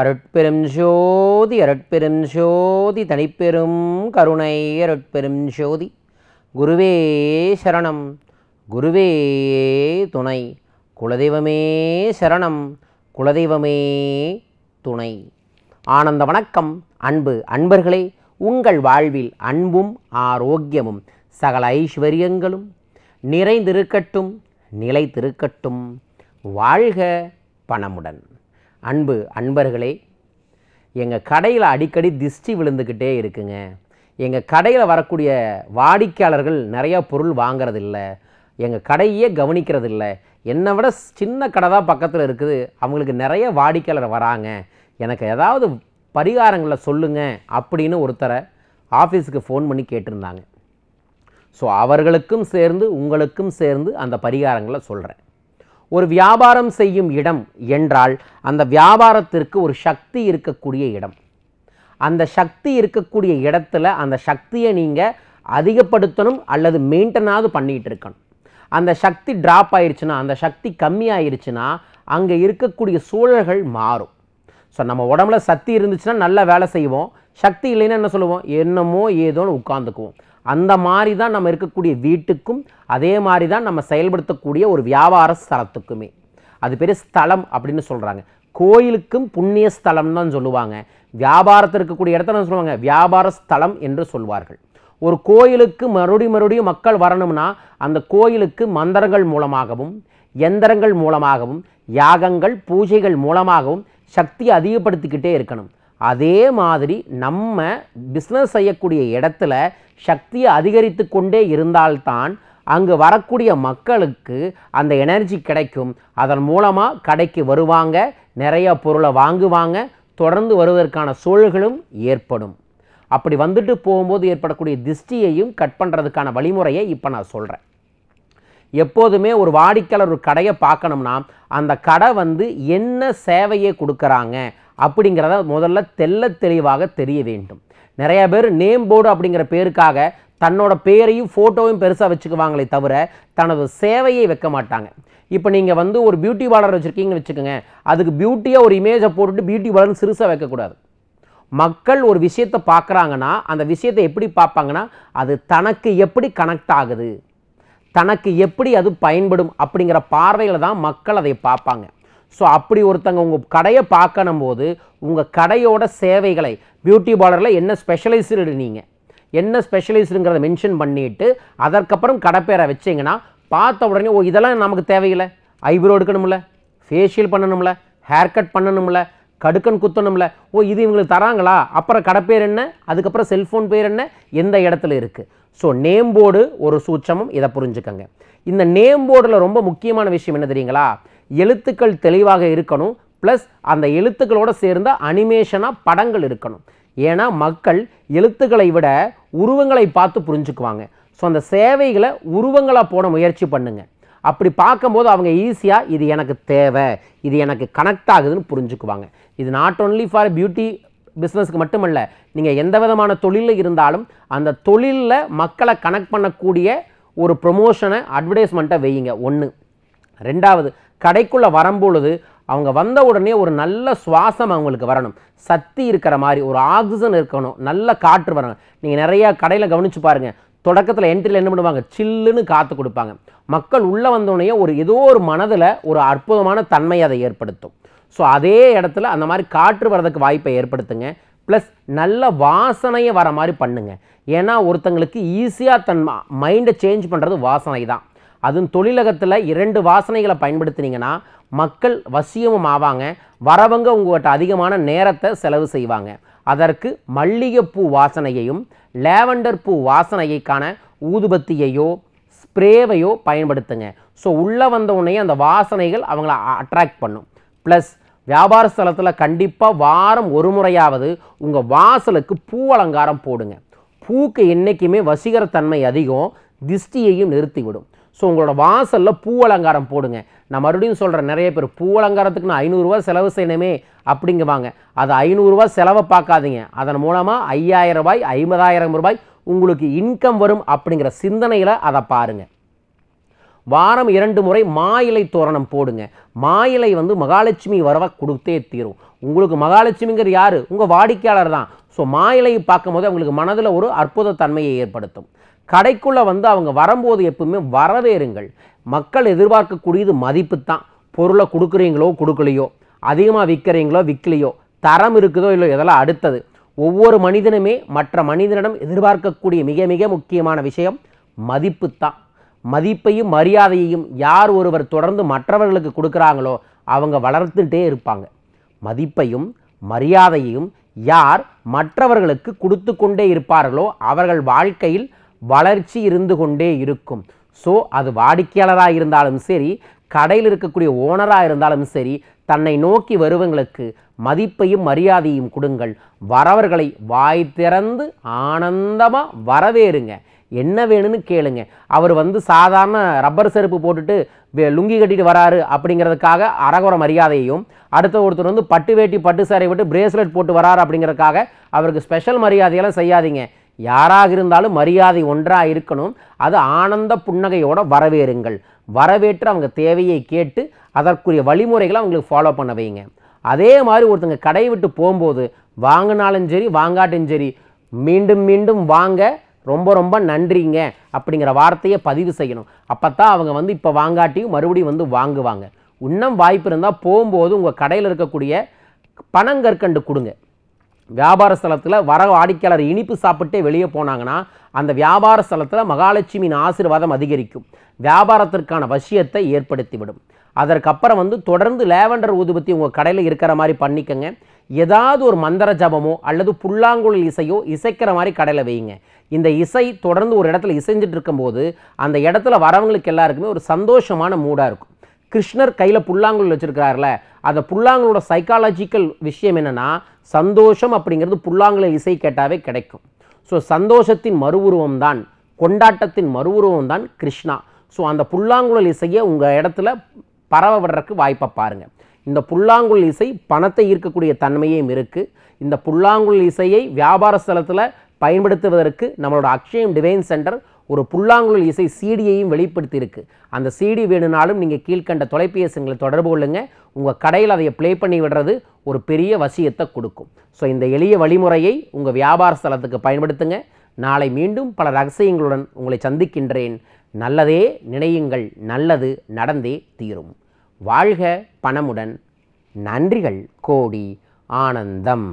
அருட்பெரும் ஜோதி அருட்பெரும் ஜோதி தனிப்பெரும் கருணை அருட்பெரும் ஜோதி குருவே சரணம் குருவே துணை குலதெய்வமே சரணம் குலதெய்வமே துணை ஆனந்த வணக்கம் அன்பு அன்பர்களே உங்கள் வாழ்வில் அன்பும் ஆரோக்கியமும் சகல ஐஸ்வர்யங்களும் நிறைந்திருக்கட்டும் நிலைத்திருக்கட்டும் வாழ்க பணமுடன் அன்பு அன்பர்களே எங்கள் கடையில் அடிக்கடி திஷ்டி விழுந்துக்கிட்டே இருக்குங்க எங்கள் கடையில் வரக்கூடிய வாடிக்கையாளர்கள் நிறையா பொருள் இல்லை எங்கள் கடையே கவனிக்கிறதில்ல என்னை விட சின்ன கடை தான் பக்கத்தில் இருக்குது அவங்களுக்கு நிறைய வாடிக்கையாளர் வராங்க எனக்கு ஏதாவது பரிகாரங்களை சொல்லுங்கள் அப்படின்னு ஒருத்தரை ஆஃபீஸுக்கு ஃபோன் பண்ணி கேட்டிருந்தாங்க ஸோ அவர்களுக்கும் சேர்ந்து உங்களுக்கும் சேர்ந்து அந்த பரிகாரங்களை சொல்கிறேன் ஒரு வியாபாரம் செய்யும் இடம் என்றால் அந்த வியாபாரத்திற்கு ஒரு சக்தி இருக்கக்கூடிய இடம் அந்த சக்தி இருக்கக்கூடிய இடத்துல அந்த சக்தியை நீங்கள் அதிகப்படுத்தணும் அல்லது மெயின்டனாவது பண்ணிகிட்டு இருக்கணும் அந்த சக்தி ட்ராப் ஆயிடுச்சுன்னா அந்த சக்தி கம்மியாயிருச்சுன்னா அங்கே இருக்கக்கூடிய சூழல்கள் மாறும் ஸோ நம்ம உடம்புல சக்தி இருந்துச்சுன்னா நல்லா வேலை செய்வோம் சக்தி இல்லைன்னா என்ன சொல்லுவோம் என்னமோ ஏதோன்னு உட்காந்துக்குவோம் அந்த மாதிரி தான் நம்ம இருக்கக்கூடிய வீட்டுக்கும் அதே மாதிரி தான் நம்ம செயல்படுத்தக்கூடிய ஒரு வியாபார ஸ்தலத்துக்குமே அது பேர் ஸ்தலம் அப்படின்னு சொல்கிறாங்க கோயிலுக்கும் புண்ணிய ஸ்தலம் தான் சொல்லுவாங்க வியாபாரத்தில் இருக்கக்கூடிய இடத்துல சொல்லுவாங்க வியாபார ஸ்தலம் என்று சொல்வார்கள் ஒரு கோயிலுக்கு மறுபடி மறுபடியும் மக்கள் வரணும்னா அந்த கோயிலுக்கு மந்திரங்கள் மூலமாகவும் எந்திரங்கள் மூலமாகவும் யாகங்கள் பூஜைகள் மூலமாகவும் சக்தியை அதிகப்படுத்திக்கிட்டே இருக்கணும் அதே மாதிரி நம்ம பிஸ்னஸ் செய்யக்கூடிய இடத்துல சக்தியை அதிகரித்து கொண்டே இருந்தால்தான் அங்கு வரக்கூடிய மக்களுக்கு அந்த எனர்ஜி கிடைக்கும் அதன் மூலமாக கடைக்கு வருவாங்க நிறைய பொருளை வாங்குவாங்க தொடர்ந்து வருவதற்கான சூழல்களும் ஏற்படும் அப்படி வந்துட்டு போகும்போது ஏற்படக்கூடிய திருஷ்டியையும் கட் பண்ணுறதுக்கான வழிமுறையை இப்போ நான் சொல்கிறேன் எப்போதுமே ஒரு வாடிக்கையாளர் ஒரு கடையை பார்க்கணும்னா அந்த கடை வந்து என்ன சேவையை கொடுக்குறாங்க அப்படிங்கிறத முதல்ல தெல்ல தெளிவாக தெரிய வேண்டும் நிறைய பேர் நேம் போர்டு அப்படிங்கிற பேருக்காக தன்னோட பேரையும் ஃபோட்டோவையும் பெருசாக வச்சுக்குவாங்களே தவிர தனது சேவையை வைக்க மாட்டாங்க இப்போ நீங்கள் வந்து ஒரு பியூட்டி பார்லர் வச்சுருக்கீங்கன்னு வச்சுக்கோங்க அதுக்கு பியூட்டியாக ஒரு இமேஜை போட்டுட்டு பியூட்டி பார்லர்னு சிறுசாக வைக்கக்கூடாது மக்கள் ஒரு விஷயத்தை பார்க்குறாங்கன்னா அந்த விஷயத்தை எப்படி பார்ப்பாங்கன்னா அது தனக்கு எப்படி கனெக்ட் ஆகுது தனக்கு எப்படி அது பயன்படும் அப்படிங்கிற பார்வையில் தான் மக்கள் அதை பார்ப்பாங்க ஸோ அப்படி ஒருத்தங்க உங்கள் கடையை பார்க்கணும் போது உங்கள் கடையோட சேவைகளை பியூட்டி பார்லரில் என்ன ஸ்பெஷலைஸ்டு நீங்கள் என்ன ஸ்பெஷலைஸ்டுங்கிறத மென்ஷன் பண்ணிவிட்டு அதற்கப்புறம் கடைப்பேரை வச்சிங்கன்னா பார்த்த உடனே ஓ இதெல்லாம் நமக்கு தேவையில்லை ஐப்ரோ எடுக்கணும்ல ஃபேஷியல் பண்ணணும்ல ஹேர் கட் பண்ணணும்ல கடுக்கன் குத்தணும்ல ஓ இது இவங்களுக்கு தராங்களா அப்புறம் கடைப்பேர் என்ன அதுக்கப்புறம் செல்ஃபோன் பேர் என்ன எந்த இடத்துல இருக்குது ஸோ நேம் போர்டு ஒரு சூச்சமும் இதை புரிஞ்சுக்கங்க இந்த நேம் போர்டில் ரொம்ப முக்கியமான விஷயம் என்ன தெரியுங்களா எழுத்துக்கள் தெளிவாக இருக்கணும் ப்ளஸ் அந்த எழுத்துக்களோடு சேர்ந்த அனிமேஷனாக படங்கள் இருக்கணும் ஏன்னா மக்கள் எழுத்துக்களை விட உருவங்களை பார்த்து புரிஞ்சுக்குவாங்க ஸோ அந்த சேவைகளை உருவங்களாக போட முயற்சி பண்ணுங்கள் அப்படி பார்க்கும்போது அவங்க ஈஸியாக இது எனக்கு தேவை இது எனக்கு கனெக்ட் ஆகுதுன்னு புரிஞ்சுக்குவாங்க இது நாட் ஓன்லி ஃபார் பியூட்டி பிஸ்னஸ்க்கு மட்டுமல்ல நீங்கள் எந்த விதமான தொழிலில் இருந்தாலும் அந்த தொழிலில் மக்களை கனெக்ட் பண்ணக்கூடிய ஒரு ப்ரொமோஷனை அட்வர்டைஸ்மெண்ட்டை வையுங்க ஒன்று ரெண்டாவது கடைக்குள்ளே வரும்பொழுது அவங்க வந்த உடனே ஒரு நல்ல சுவாசம் அவங்களுக்கு வரணும் சக்தி இருக்கிற மாதிரி ஒரு ஆக்சிஜன் இருக்கணும் நல்ல காற்று வரணும் நீங்கள் நிறையா கடையில் கவனித்து பாருங்கள் தொடக்கத்தில் என்ட்ரியில் என்ன பண்ணுவாங்க சில்லுன்னு காற்று கொடுப்பாங்க மக்கள் உள்ளே வந்தோடனே ஒரு ஏதோ ஒரு மனதில் ஒரு அற்புதமான தன்மை அதை ஏற்படுத்தும் ஸோ அதே இடத்துல அந்த மாதிரி காற்று வர்றதுக்கு வாய்ப்பை ஏற்படுத்துங்க ப்ளஸ் நல்ல வாசனையை வர மாதிரி பண்ணுங்கள் ஏன்னா ஒருத்தங்களுக்கு ஈஸியாக தன் மைண்டை சேஞ்ச் பண்ணுறது வாசனை தான் அதுவும் தொழிலகத்தில் இரண்டு வாசனைகளை பயன்படுத்தினீங்கன்னா மக்கள் வசியமும் ஆவாங்க வரவங்க உங்கள்கிட்ட அதிகமான நேரத்தை செலவு செய்வாங்க அதற்கு மல்லிகைப்பூ வாசனையையும் லேவண்டர் பூ வாசனையைக்கான ஊதுபத்தியையோ ஸ்ப்ரேவையோ பயன்படுத்துங்க ஸோ உள்ளே உடனே அந்த வாசனைகள் அவங்கள அட்ராக்ட் பண்ணும் ப்ளஸ் வியாபார ஸ்தலத்தில் கண்டிப்பாக வாரம் ஒரு முறையாவது உங்கள் வாசலுக்கு பூ அலங்காரம் போடுங்க பூக்கு என்றைக்குமே வசீகரத்தன்மை அதிகம் திஷ்டியையும் நிறுத்திவிடும் ஸோ உங்களோட வாசலில் பூ அலங்காரம் போடுங்க நான் மறுபடியும் சொல்கிறேன் நிறைய பேர் பூ அலங்காரத்துக்கு நான் ஐநூறுரூவா செலவு செய்யணுமே அப்படிங்குவாங்க அது ஐநூறுரூவா செலவை பார்க்காதீங்க அதன் மூலமாக ஐயாயிரம் ரூபாய் ஐம்பதாயிரம் ரூபாய் உங்களுக்கு இன்கம் வரும் அப்படிங்கிற சிந்தனையில் அதை பாருங்கள் வாரம் இரண்டு முறை மாயிலை தோரணம் போடுங்க மாயிலை வந்து மகாலட்சுமி வரவை கொடுத்தே தீரும் உங்களுக்கு மகாலட்சுமிங்கிற யார் உங்கள் வாடிக்கையாளர் தான் ஸோ மாயிலை பார்க்கும்போது அவங்களுக்கு மனதில் ஒரு அற்புத தன்மையை ஏற்படுத்தும் கடைக்குள்ளே வந்து அவங்க வரும்போது எப்பவுமே வரவேறுங்கள் மக்கள் எதிர்பார்க்கக்கூடியது மதிப்பு தான் பொருளை கொடுக்குறீங்களோ கொடுக்கலையோ அதிகமாக விற்கிறீங்களோ விற்கலையோ தரம் இருக்குதோ இல்லை இதெல்லாம் அடுத்தது ஒவ்வொரு மனிதனுமே மற்ற மனிதனிடம் எதிர்பார்க்கக்கூடிய மிக மிக முக்கியமான விஷயம் மதிப்பு தான் மதிப்பையும் மரியாதையையும் யார் ஒருவர் தொடர்ந்து மற்றவர்களுக்கு கொடுக்குறாங்களோ அவங்க வளர்த்துட்டே இருப்பாங்க மதிப்பையும் மரியாதையையும் யார் மற்றவர்களுக்கு கொடுத்து கொண்டே இருப்பார்களோ அவர்கள் வாழ்க்கையில் வளர்ச்சி இருந்து கொண்டே இருக்கும் ஸோ அது வாடிக்கையாளராக இருந்தாலும் சரி கடையில் இருக்கக்கூடிய ஓனராக இருந்தாலும் சரி தன்னை நோக்கி வருவங்களுக்கு மதிப்பையும் மரியாதையும் கொடுங்கள் வரவர்களை வாய் திறந்து ஆனந்தமாக வரவேறுங்க என்ன வேணும்னு கேளுங்க அவர் வந்து சாதாரண ரப்பர் செருப்பு போட்டுட்டு லுங்கி கட்டிட்டு வராரு அப்படிங்கிறதுக்காக அரகுற மரியாதையும் அடுத்த ஒருத்தர் வந்து பட்டு வேட்டி பட்டு சாரை விட்டு பிரேஸ்லெட் போட்டு வராரு அப்படிங்கிறதுக்காக அவருக்கு ஸ்பெஷல் மரியாதையெல்லாம் செய்யாதீங்க யாராக இருந்தாலும் மரியாதை ஒன்றாக இருக்கணும் அது ஆனந்த புன்னகையோட வரவேறுங்கள் வரவேற்று அவங்க தேவையை கேட்டு அதற்குரிய வழிமுறைகளை அவங்களுக்கு ஃபாலோ பண்ண வைங்க அதே மாதிரி ஒருத்தங்க கடை விட்டு போகும்போது வாங்கினாலும் சரி வாங்காட்டும் சரி மீண்டும் மீண்டும் வாங்க ரொம்ப ரொம்ப நன்றிங்க அப்படிங்கிற வார்த்தையை பதிவு செய்யணும் அப்போ தான் அவங்க வந்து இப்போ வாங்காட்டியும் மறுபடியும் வந்து வாங்குவாங்க இன்னும் வாய்ப்பு இருந்தால் போகும்போது உங்கள் கடையில் இருக்கக்கூடிய பணங்கற்கண்டு கொடுங்க வியாபார ஸ்தலத்தில் வர வாடிக்கையாளர் இனிப்பு சாப்பிட்டே வெளியே போனாங்கன்னா அந்த வியாபார ஸ்தலத்தில் மகாலட்சுமியின் ஆசீர்வாதம் அதிகரிக்கும் வியாபாரத்திற்கான வசியத்தை ஏற்படுத்திவிடும் அதற்கப்புறம் வந்து தொடர்ந்து லேவண்டர் ஊதுபத்தி உங்கள் கடையில் இருக்கிற மாதிரி பண்ணிக்கோங்க ஏதாவது ஒரு மந்திர ஜபமோ அல்லது புல்லாங்குழல் இசையோ இசைக்கிற மாதிரி கடையில் வைங்க இந்த இசை தொடர்ந்து ஒரு இடத்துல இசைஞ்சிட்டு இருக்கும்போது அந்த இடத்துல வரவங்களுக்கு எல்லாருக்குமே ஒரு சந்தோஷமான மூடாக இருக்கும் கிருஷ்ணர் கையில் புல்லாங்குழல் வச்சுருக்காருல அந்த புல்லாங்களோட சைக்காலஜிக்கல் விஷயம் என்னென்னா சந்தோஷம் அப்படிங்கிறது புல்லாங்குழல் இசை கேட்டாவே கிடைக்கும் ஸோ சந்தோஷத்தின் மறுவுருவம் தான் கொண்டாட்டத்தின் மறுவுருவம் தான் கிருஷ்ணா ஸோ அந்த புல்லாங்குழல் இசையை உங்கள் இடத்துல பரவ விடுறதுக்கு வாய்ப்பை பாருங்கள் இந்த புல்லாங்குழல் இசை பணத்தை ஈர்க்கக்கூடிய தன்மையும் இருக்குது இந்த புல்லாங்குழல் இசையை வியாபார ஸ்தலத்தில் பயன்படுத்துவதற்கு நம்மளோட அக்ஷயம் டிவைன் சென்டர் ஒரு புல்லாங்குழல் இசை சீடியையும் வெளிப்படுத்தியிருக்கு அந்த சீடி வேணுனாலும் நீங்கள் கீழ்கண்ட தொலைபேசிங்களை தொடர்பு கொள்ளுங்கள் உங்கள் கடையில் அதை ப்ளே பண்ணி விடுறது ஒரு பெரிய வசியத்தை கொடுக்கும் ஸோ இந்த எளிய வழிமுறையை உங்கள் வியாபார ஸ்தலத்துக்கு பயன்படுத்துங்க நாளை மீண்டும் பல ரகசியங்களுடன் உங்களை சந்திக்கின்றேன் நல்லதே நினையுங்கள் நல்லது நடந்தே தீரும் வாழ்க பணமுடன் நன்றிகள் கோடி ஆனந்தம்